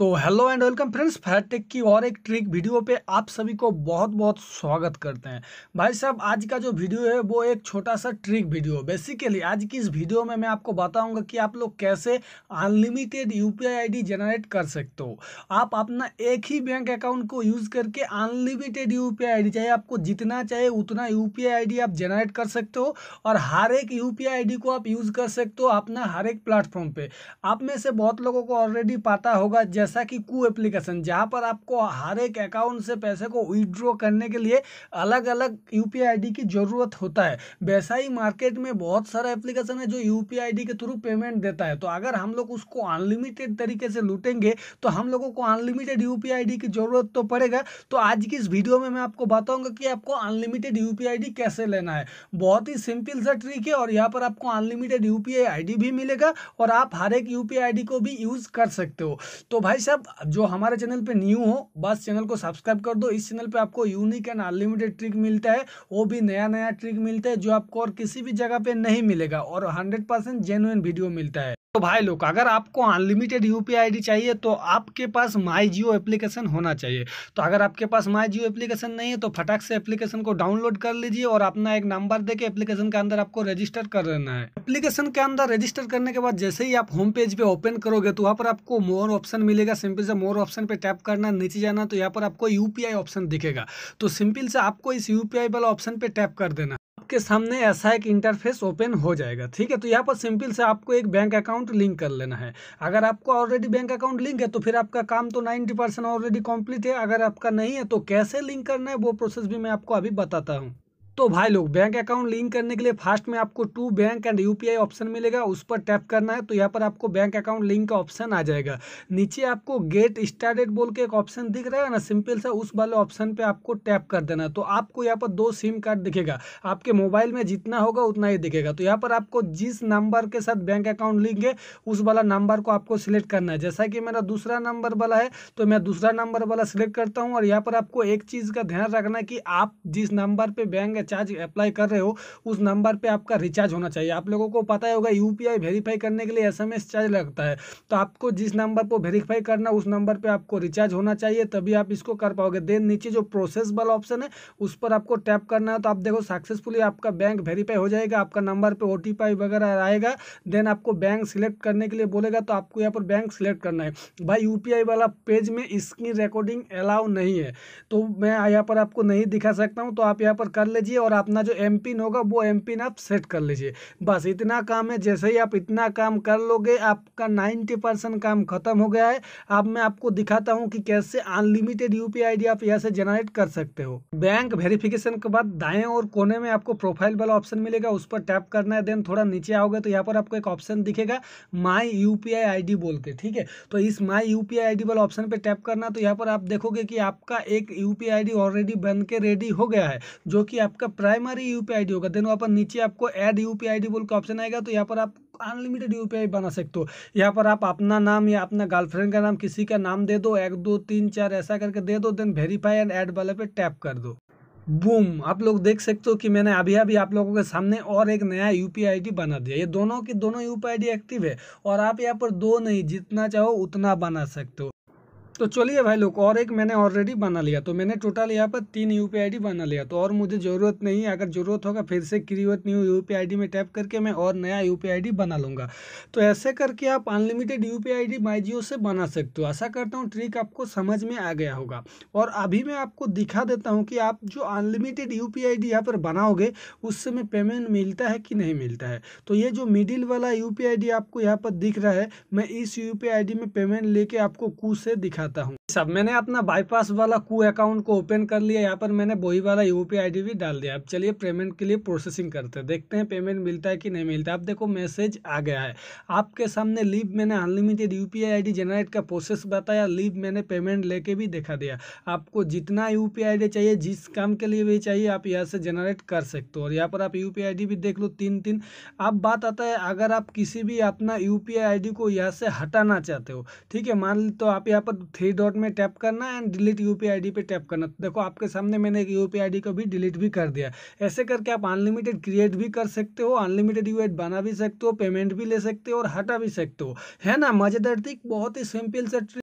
तो hello and welcome friends फैटेक की और एक ट्रिक वीडियो पे आप सभी को बहुत बहुत स्वागत करते हैं भाई साहब आज का जो वीडियो है वो एक छोटा सा ट्रिक वीडियो बेसिकली आज की इस वीडियो में मैं आपको बताऊंगा कि आप लोग कैसे अनलिमिटेड यू पी जनरेट कर सकते हो आप अपना एक ही बैंक अकाउंट को यूज़ करके अनलिमिटेड यू पी चाहे आपको जितना चाहिए उतना यू पी आप जनरेट कर सकते हो और हर एक यू पी को आप यूज़ कर सकते हो अपना हर एक प्लेटफॉर्म पर आप में से बहुत लोगों को ऑलरेडी पता होगा जैसा कि कू एप्लीकेशन जहाँ पर आपको हर एक अकाउंट से पैसे को विड्रॉ करने के लिए अलग अलग यू पी की ज़रूरत होता है वैसा ही मार्केट में बहुत सारा एप्लीकेशन है जो यू पी के थ्रू पेमेंट देता है तो अगर हम लोग उसको अनलिमिटेड तरीके से लूटेंगे तो हम लोगों को अनलिमिटेड यू पी की ज़रूरत तो पड़ेगा तो आज की इस वीडियो में मैं आपको बताऊंगा कि आपको अनलिमिटेड यू पी कैसे लेना है बहुत ही सिंपल सा ट्रिक है और यहाँ पर आपको अनलिमिटेड यू पी भी मिलेगा और आप हर एक यू पी को भी यूज़ कर सकते हो तो भाई भाई साहब जो हमारे चैनल पे न्यू हो बस चैनल को सब्सक्राइब कर दो इस चैनल पे आपको यूनिक एंड अनलिमिटेड ट्रिक मिलता है वो भी नया नया ट्रिक मिलता है जो आपको और किसी भी जगह पे नहीं मिलेगा और हंड्रेड परसेंट जेनुइन वीडियो मिलता है तो भाई लोग अगर आपको unlimited U P I D चाहिए तो आपके पास माई जियो एप्लीकेशन होना चाहिए तो अगर आपके पास माई जियो एप्लीकेशन नहीं है तो फटाक से एप्लीकेशन को डाउनलोड कर लीजिए और अपना एक नंबर देके एप्लीकेशन के अंदर आपको रजिस्टर कर लेना है एप्लीकेशन के अंदर रजिस्टर करने के बाद जैसे ही आप होम पेज पे ओपन करोगे तो वहाँ पर आपको मोर ऑप्शन मिलेगा सिंपल से मोर ऑप्शन पर टैप करना नीचे जाना तो यहाँ पर आपको यू ऑप्शन दिखेगा तो सिंपल से आपको इस यू वाला ऑप्शन पर टैप कर देना आपके सामने ऐसा एक इंटरफेस ओपन हो जाएगा ठीक है तो यहाँ पर सिंपल से आपको एक बैंक अकाउंट लिंक कर लेना है अगर आपको ऑलरेडी बैंक अकाउंट लिंक है तो फिर आपका काम तो नाइन्टी ऑलरेडी कंप्लीट है अगर आपका नहीं है तो कैसे लिंक करना है वो प्रोसेस भी मैं आपको अभी बताता हूँ तो भाई लोग बैंक अकाउंट लिंक करने के लिए फास्ट में आपको two bank and UPI option मिलेगा उस पर टैप करना है तो यहाँ पर आपको बैंक अकाउंट लिंक का ऑप्शन आ जाएगा नीचे आपको गेट स्टार्टेड बोल के एक ऑप्शन दिख रहा है ना सिंपल सा उस वाले ऑप्शन पे आपको टैप कर देना है तो आपको यहाँ पर दो सिम कार्ड दिखेगा आपके मोबाइल में जितना होगा उतना ही दिखेगा तो यहाँ पर आपको जिस नंबर के साथ बैंक अकाउंट लिंक है उस वाला नंबर को आपको सिलेक्ट करना है जैसा कि मेरा दूसरा नंबर वाला है तो मैं दूसरा नंबर वाला सिलेक्ट करता हूँ और यहाँ पर आपको एक चीज़ का ध्यान रखना कि आप जिस नंबर पर बैंक का चार्ज अप्लाई कर रहे हो उस नंबर पर आपका रिचार्ज होना चाहिए आप लोगों को पता होगा यू वेरीफाई करने के लिए एस चार्ज लगता है तो आपको जिस नंबर पर वेरीफाई करना उस नंबर पर आपको रिचार्ज होना चाहिए तभी आप इसको कर पाओगे देन नीचे जो प्रोसेस वाला ऑप्शन है उस पर आपको टैप करना है तो आप देखो सक्सेसफुली आपका बैंक वेरीफाई हो जाएगा आपका नंबर पे ओ वगैरह आएगा देन आपको बैंक सिलेक्ट करने के लिए बोलेगा तो आपको यहाँ पर बैंक सिलेक्ट करना है भाई यूपीआई वाला पेज में स्क्रीन रिकॉर्डिंग अलाउ नहीं है तो मैं यहाँ पर आपको नहीं दिखा सकता हूँ तो आप यहाँ पर कर लीजिए लीजिए और अपना जो एम पिन होगा वो एम पिन आप सेट कर लीजिए बस इतना काम है जैसे ही आप इतना काम कर लोगे आपका नाइन्टी परसेंट काम खत्म हो गया है अब मैं आपको दिखाता हूँ कि कैसे अनलिमिटेड यू पी आप यहाँ से जनरेट कर सकते हो बैंक वेरिफिकेशन के बाद दाएँ और कोने में आपको प्रोफाइल वाला ऑप्शन मिलेगा उस पर टैप करना है देन थोड़ा नीचे आओगे तो यहाँ पर आपको एक ऑप्शन दिखेगा माई यू पी बोल के ठीक है तो इस माई यू पी वाला ऑप्शन पर टैप करना तो यहाँ पर आप देखोगे कि आपका एक यू पी ऑलरेडी बन के रेडी हो गया है जो कि आप आपका प्राइमरी यू यूपीआई आईडी होगा देन वहाँ पर नीचे आपको एड ऐड यूपीआई आईडी बोल के ऑप्शन आएगा तो यहाँ पर आप अनलिमिटेड यूपीआई बना सकते हो यहाँ पर आप अपना नाम या अपना गर्लफ्रेंड का नाम किसी का नाम दे दो एक दो तीन चार ऐसा करके दे दो देन वेरीफाई एंड एड वाले पे टैप कर दो बूम आप लोग देख सकते हो कि मैंने अभी अभी आप लोगों के सामने और एक नया यू पी बना दिया ये दोनों की दोनों यू पी एक्टिव है और आप यहाँ पर दो नहीं जितना चाहो उतना बना सकते हो तो चलिए भाई लोग और एक मैंने ऑलरेडी बना लिया तो मैंने टोटल यहाँ पर तीन यू पी बना लिया तो और मुझे ज़रूरत नहीं है अगर ज़रूरत होगा फिर से क्रिएट न्यू यू पी में टैप करके मैं और नया यू पी बना लूँगा तो ऐसे करके आप unlimited U P I D से बना सकते हो ऐसा करता हूँ ट्रिक आपको समझ में आ गया होगा और अभी मैं आपको दिखा देता हूँ कि आप जो unlimited U P I D यहाँ पर बनाओगे उससे में पेमेंट मिलता है कि नहीं मिलता है तो ये जो मिडिल वाला यू पी आई डी आपको यहाँ पर दिख रहा है मैं इस यू पी आई डी में पेमेंट लेके आपको कुछ से दिखा जाता हूँ सब मैंने अपना बाईपास वाला कू अकाउंट को ओपन कर लिया यहाँ पर मैंने वही वाला यू पी भी डाल दिया अब चलिए पेमेंट के लिए प्रोसेसिंग करते हैं देखते हैं पेमेंट मिलता है कि नहीं मिलता अब देखो मैसेज आ गया है आपके सामने लीव मैंने अनलिमिटेड यू पी जनरेट का प्रोसेस बताया लीव मैंने पेमेंट लेके भी देखा दिया आपको जितना यू पी चाहिए जिस काम के लिए भी चाहिए आप यहाँ से जनरेट कर सकते हो और यहाँ पर आप यू पी भी देख लो तीन तीन अब बात आता है अगर आप किसी भी अपना यू पी को यहाँ से हटाना चाहते हो ठीक है मान लो तो आप यहाँ पर थ्री डॉट में टैप करना एंड डिलीट यू पी पे टैप करना तो देखो आपके सामने मैंने एक यू पी को भी डिलीट भी कर दिया ऐसे करके आप अनलिमिटेड क्रिएट भी कर सकते हो अनलिमिटेड यू बना भी सकते हो पेमेंट भी ले सकते हो और हटा भी सकते हो है ना मज़ेदार थी बहुत ही सिंपल सा